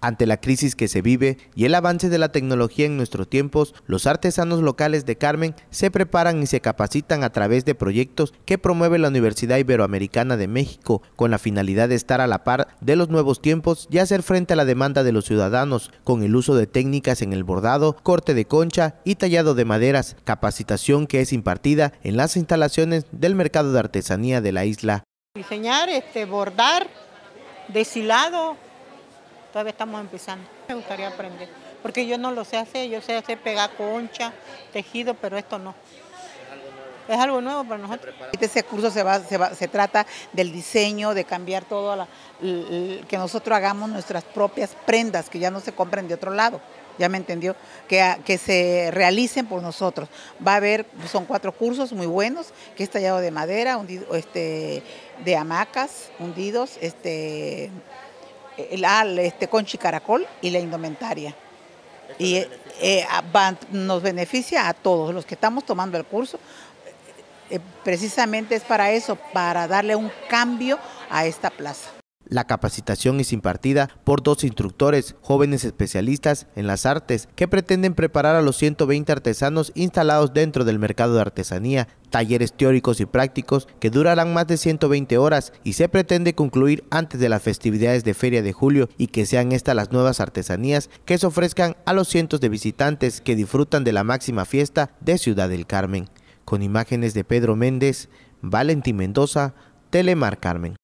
Ante la crisis que se vive y el avance de la tecnología en nuestros tiempos, los artesanos locales de Carmen se preparan y se capacitan a través de proyectos que promueve la Universidad Iberoamericana de México con la finalidad de estar a la par de los nuevos tiempos y hacer frente a la demanda de los ciudadanos con el uso de técnicas en el bordado, corte de concha y tallado de maderas, capacitación que es impartida en las instalaciones del mercado de artesanía de la isla. Diseñar, este, bordar, deshilado, todavía estamos empezando. Me gustaría aprender, porque yo no lo sé hacer, yo sé hacer pegar concha, tejido, pero esto no. Es algo nuevo para nosotros. Este curso se, va, se, va, se trata del diseño, de cambiar todo, la, que nosotros hagamos nuestras propias prendas, que ya no se compren de otro lado ya me entendió, que, que se realicen por nosotros. Va a haber, son cuatro cursos muy buenos, que es tallado de madera, hundido, este, de hamacas, hundidos, este, al este, conchi caracol y la indumentaria. y eh, eh, nos beneficia a todos los que estamos tomando el curso. Eh, precisamente es para eso, para darle un cambio a esta plaza. La capacitación es impartida por dos instructores, jóvenes especialistas en las artes, que pretenden preparar a los 120 artesanos instalados dentro del mercado de artesanía, talleres teóricos y prácticos que durarán más de 120 horas y se pretende concluir antes de las festividades de Feria de Julio y que sean estas las nuevas artesanías que se ofrezcan a los cientos de visitantes que disfrutan de la máxima fiesta de Ciudad del Carmen. Con imágenes de Pedro Méndez, Valentín Mendoza, Telemar Carmen.